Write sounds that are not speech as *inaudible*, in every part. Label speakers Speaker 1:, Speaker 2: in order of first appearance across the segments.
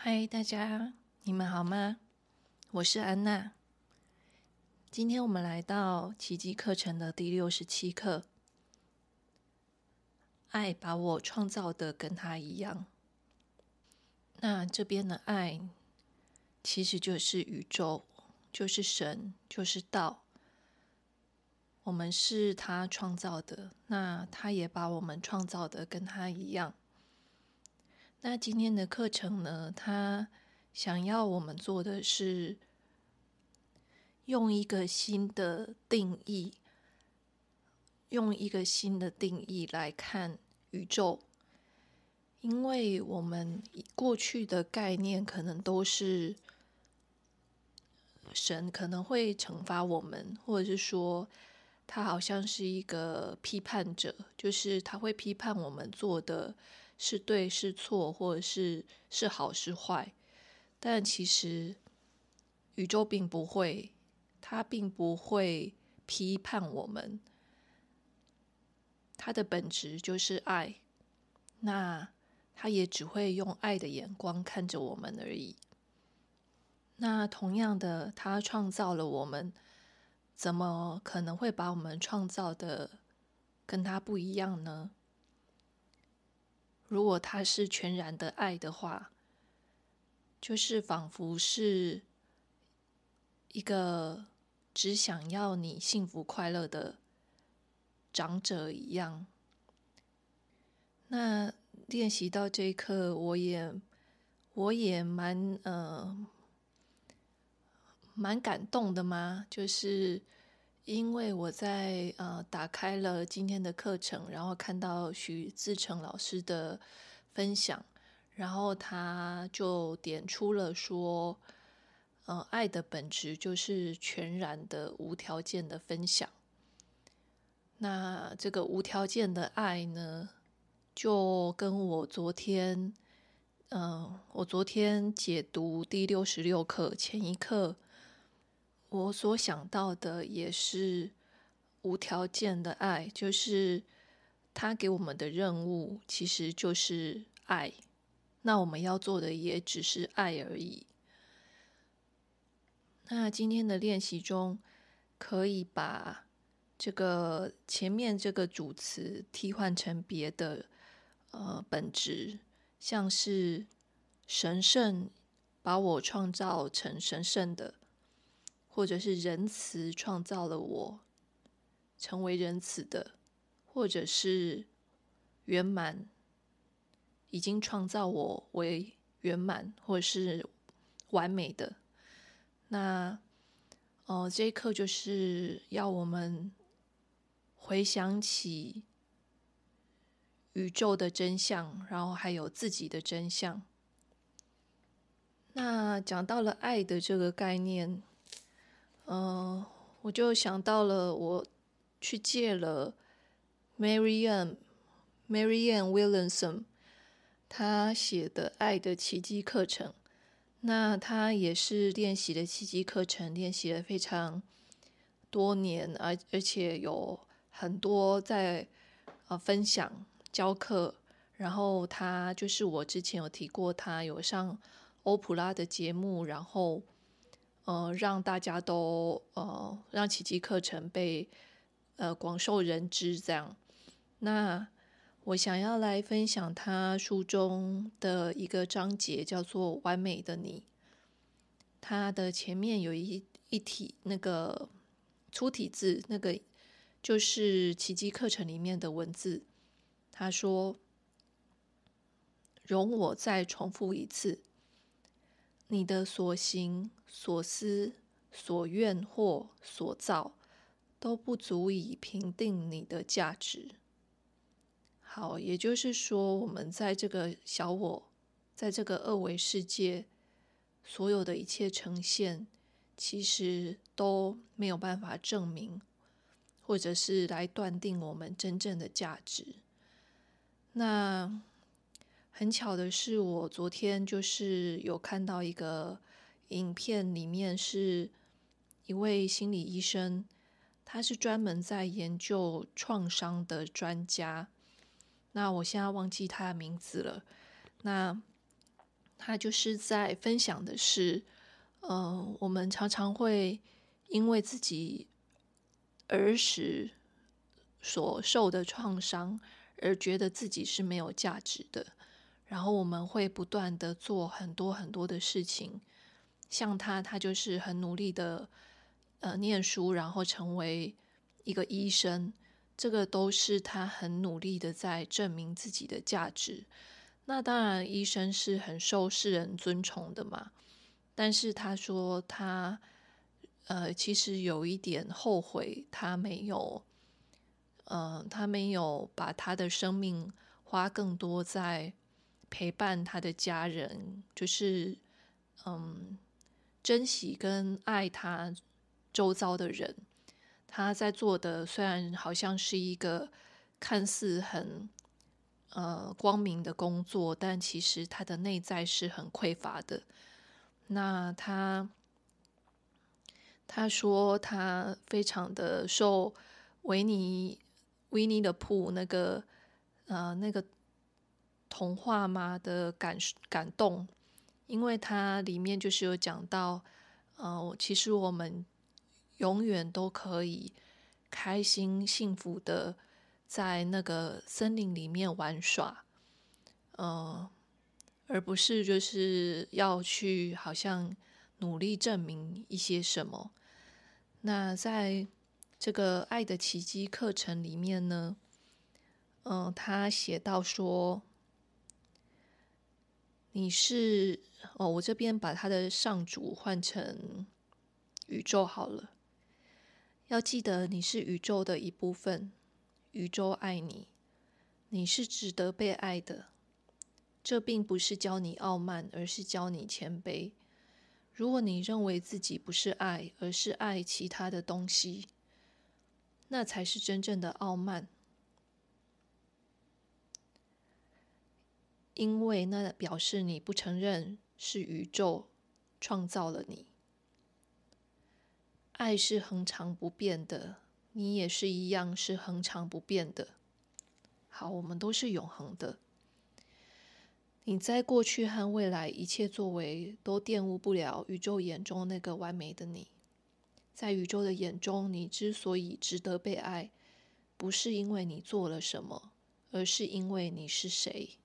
Speaker 1: 嗨，大家，你们好吗？我是安娜。今天我们来到奇迹课程的第六十七课，“爱把我创造的跟他一样。”那这边的爱，其实就是宇宙，就是神，就是道。我们是他创造的，那他也把我们创造的跟他一样。那今天的课程呢？他想要我们做的是用一个新的定义，用一个新的定义来看宇宙，因为我们过去的概念可能都是神可能会惩罚我们，或者是说他好像是一个批判者，就是他会批判我们做的。是对是错，或者是是好是坏，但其实宇宙并不会，它并不会批判我们，它的本质就是爱，那它也只会用爱的眼光看着我们而已。那同样的，它创造了我们，怎么可能会把我们创造的跟它不一样呢？如果他是全然的爱的话，就是仿佛是一个只想要你幸福快乐的长者一样。那练习到这一刻，我也我也蛮呃蛮感动的嘛，就是。因为我在呃打开了今天的课程，然后看到徐志成老师的分享，然后他就点出了说，嗯，爱的本质就是全然的、无条件的分享。那这个无条件的爱呢，就跟我昨天，嗯，我昨天解读第六十六课前一课。我所想到的也是无条件的爱，就是他给我们的任务其实就是爱，那我们要做的也只是爱而已。那今天的练习中，可以把这个前面这个主词替换成别的，呃，本质像是神圣，把我创造成神圣的。或者是仁慈创造了我，成为仁慈的；或者是圆满，已经创造我为圆满，或者是完美的。那，哦，这一刻就是要我们回想起宇宙的真相，然后还有自己的真相。那讲到了爱的这个概念。嗯，我就想到了，我去借了 m a r i Anne m a r i Anne Williamson 他写的《爱的奇迹课程》，那他也是练习的奇迹课程，练习了非常多年，而而且有很多在啊分享教课，然后他就是我之前有提过，他有上欧普拉的节目，然后。呃，让大家都呃，让奇迹课程被呃广受人知，这样。那我想要来分享他书中的一个章节，叫做《完美的你》。他的前面有一一题，那个粗体字，那个就是奇迹课程里面的文字。他说：“容我再重复一次。”你的所行、所思、所愿或所造，都不足以评定你的价值。好，也就是说，我们在这个小我，在这个二维世界，所有的一切呈现，其实都没有办法证明，或者是来断定我们真正的价值。那。很巧的是，我昨天就是有看到一个影片，里面是一位心理医生，他是专门在研究创伤的专家。那我现在忘记他的名字了。那他就是在分享的是，嗯，我们常常会因为自己儿时所受的创伤，而觉得自己是没有价值的。然后我们会不断的做很多很多的事情，像他，他就是很努力的，呃，念书，然后成为一个医生，这个都是他很努力的在证明自己的价值。那当然，医生是很受世人尊崇的嘛。但是他说他，呃，其实有一点后悔，他没有，嗯，他没有把他的生命花更多在。陪伴他的家人，就是嗯，珍惜跟爱他周遭的人。他在做的虽然好像是一个看似很呃光明的工作，但其实他的内在是很匮乏的。那他他说他非常的受维尼维尼的铺那个呃那个。童话吗的感感动，因为它里面就是有讲到，呃，其实我们永远都可以开心幸福的在那个森林里面玩耍，嗯，而不是就是要去好像努力证明一些什么。那在这个爱的奇迹课程里面呢，嗯，他写到说。你是哦，我这边把他的上主换成宇宙好了。要记得，你是宇宙的一部分，宇宙爱你，你是值得被爱的。这并不是教你傲慢，而是教你谦卑。如果你认为自己不是爱，而是爱其他的东西，那才是真正的傲慢。因为那表示你不承认是宇宙创造了你。爱是恒常不变的，你也是一样是恒常不变的。好，我们都是永恒的。你在过去和未来一切作为都玷污不了宇宙眼中那个完美的你。在宇宙的眼中，你之所以值得被爱，不是因为你做了什么，而是因为你是谁。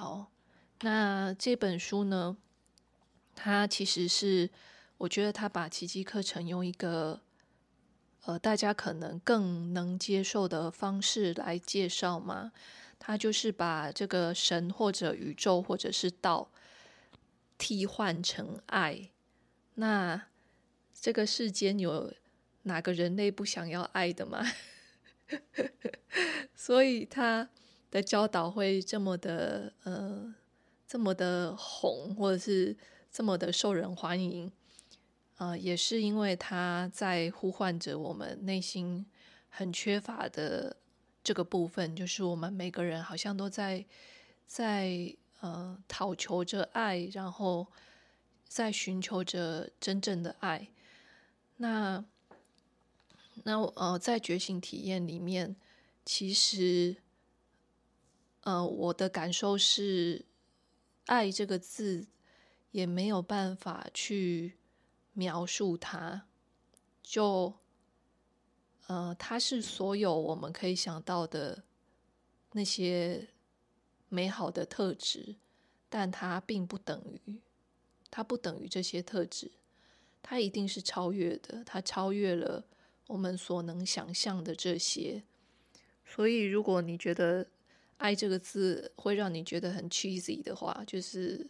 Speaker 1: 好，那这本书呢？它其实是我觉得他把奇迹课程用一个呃大家可能更能接受的方式来介绍嘛。他就是把这个神或者宇宙或者是道替换成爱。那这个世间有哪个人类不想要爱的吗？*laughs* 所以他。的教导会这么的呃，这么的红，或者是这么的受人欢迎，呃，也是因为他在呼唤着我们内心很缺乏的这个部分，就是我们每个人好像都在在呃讨求着爱，然后在寻求着真正的爱。那那呃，在觉醒体验里面，其实。呃，我的感受是，爱这个字也没有办法去描述它。就，呃，它是所有我们可以想到的那些美好的特质，但它并不等于，它不等于这些特质，它一定是超越的，它超越了我们所能想象的这些。所以，如果你觉得，爱这个字会让你觉得很 cheesy 的话，就是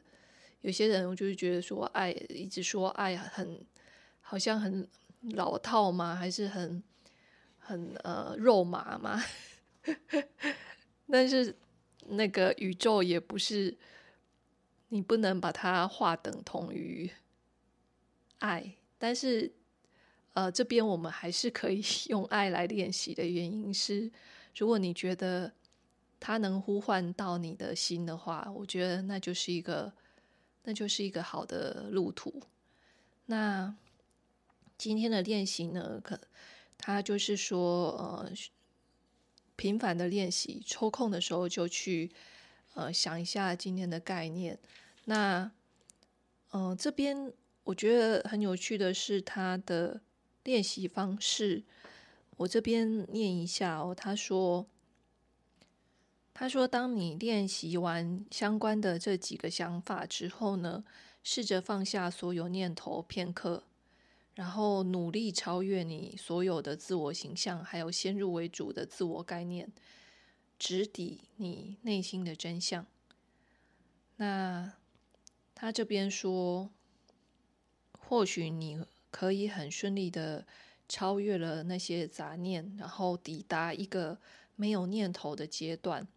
Speaker 1: 有些人我就是觉得说爱一直说爱，很好像很老套吗？还是很很呃肉麻吗？*laughs* 但是那个宇宙也不是你不能把它划等同于爱，但是呃，这边我们还是可以 *laughs* 用爱来练习的原因是，如果你觉得。他能呼唤到你的心的话，我觉得那就是一个，那就是一个好的路途。那今天的练习呢？可他就是说，呃，频繁的练习，抽空的时候就去，呃，想一下今天的概念。那，嗯，这边我觉得很有趣的是他的练习方式。我这边念一下哦，他说。他说：“当你练习完相关的这几个想法之后呢，试着放下所有念头片刻，然后努力超越你所有的自我形象，还有先入为主的自我概念，直抵你内心的真相。”那他这边说，或许你可以很顺利的超越了那些杂念，然后抵达一个没有念头的阶段。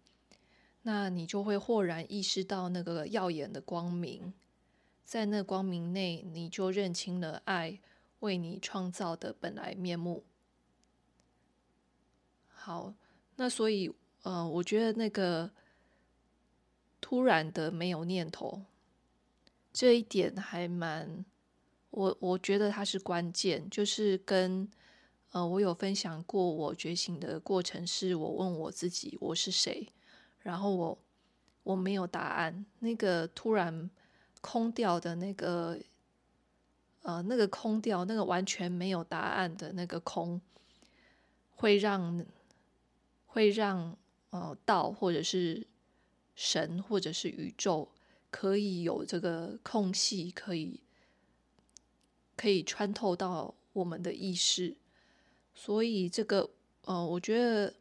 Speaker 1: 那你就会豁然意识到那个耀眼的光明，在那光明内，你就认清了爱为你创造的本来面目。好，那所以，呃，我觉得那个突然的没有念头，这一点还蛮我我觉得它是关键，就是跟呃，我有分享过我觉醒的过程，是我问我自己我是谁。然后我我没有答案，那个突然空掉的那个，呃，那个空掉，那个完全没有答案的那个空，会让，会让，呃，道或者是神或者是宇宙可以有这个空隙，可以可以穿透到我们的意识，所以这个，呃，我觉得。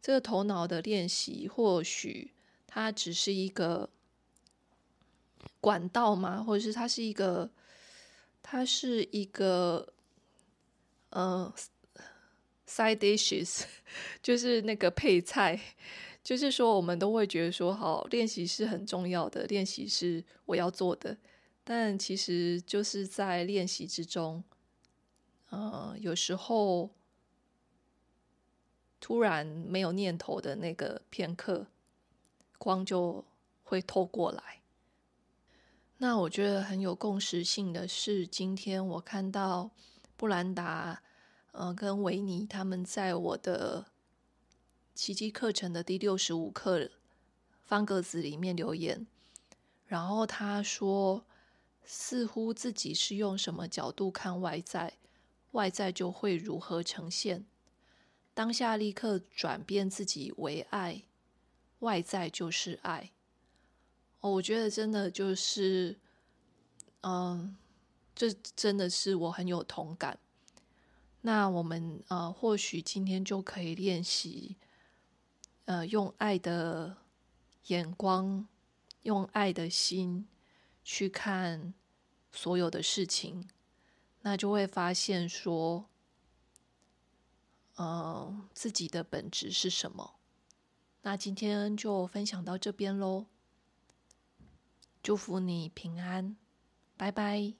Speaker 1: 这个头脑的练习，或许它只是一个管道吗？或者是它是一个，它是一个，呃，side dishes，*laughs* 就是那个配菜。就是说，我们都会觉得说，好，练习是很重要的，练习是我要做的。但其实就是在练习之中，呃，有时候。突然没有念头的那个片刻，光就会透过来。那我觉得很有共识性的是，今天我看到布兰达，嗯，跟维尼他们在我的奇迹课程的第六十五课方格子里面留言，然后他说，似乎自己是用什么角度看外在，外在就会如何呈现。当下立刻转变自己为爱，外在就是爱。哦，我觉得真的就是，嗯，这真的是我很有同感。那我们呃，或许今天就可以练习，呃，用爱的眼光，用爱的心去看所有的事情，那就会发现说。嗯，自己的本质是什么？那今天就分享到这边喽。祝福你平安，拜拜。